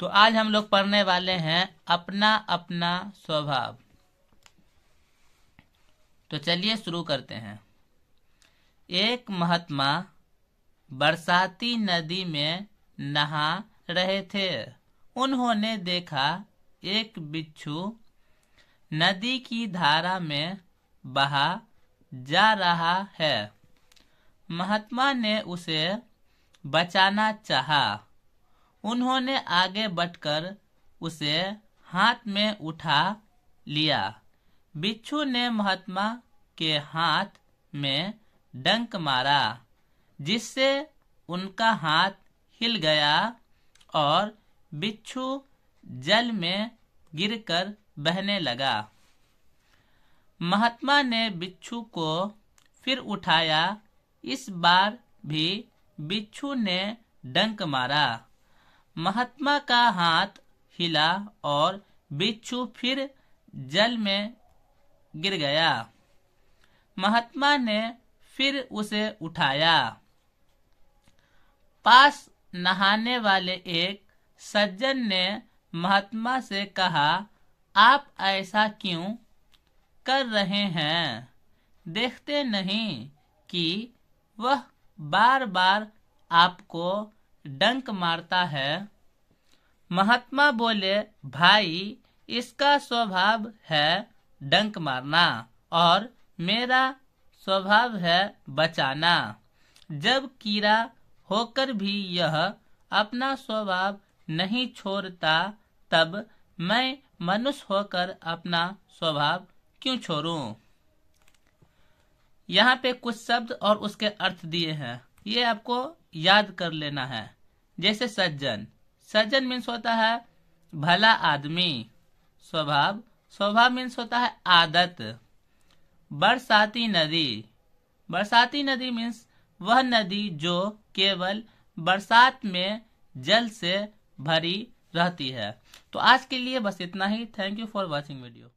तो आज हम लोग पढ़ने वाले हैं अपना अपना स्वभाव तो चलिए शुरू करते हैं एक महात्मा बरसाती नदी में नहा रहे थे उन्होंने देखा एक बिच्छू नदी की धारा में बहा जा रहा है महात्मा ने उसे बचाना चाहा उन्होंने आगे बढ़कर उसे हाथ में उठा लिया बिच्छू ने महात्मा के हाथ में डंक मारा जिससे उनका हाथ हिल गया और बिच्छू जल में गिरकर बहने लगा महात्मा ने बिच्छू को फिर उठाया इस बार भी बिच्छू ने डंक मारा महात्मा का हाथ हिला और बिच्छू फिर जल में गिर गया महात्मा ने फिर उसे उठाया पास नहाने वाले एक सज्जन ने महात्मा से कहा आप ऐसा क्यों कर रहे हैं देखते नहीं कि वह बार बार आपको डंक मारता है महात्मा बोले भाई इसका स्वभाव है डंक मारना और मेरा स्वभाव है बचाना जब कीड़ा होकर भी यह अपना स्वभाव नहीं छोड़ता तब मैं मनुष्य होकर अपना स्वभाव क्यों छोड़ू यहाँ पे कुछ शब्द और उसके अर्थ दिए हैं ये आपको याद कर लेना है जैसे सज्जन सज्जन मीन्स होता है भला आदमी स्वभाव स्वभाव मीन्स होता है आदत बरसाती नदी बरसाती नदी मीन्स वह नदी जो केवल बरसात में जल से भरी रहती है तो आज के लिए बस इतना ही thank you for watching video